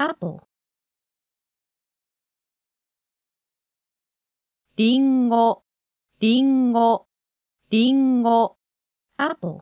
apple りんごりんごりんご apple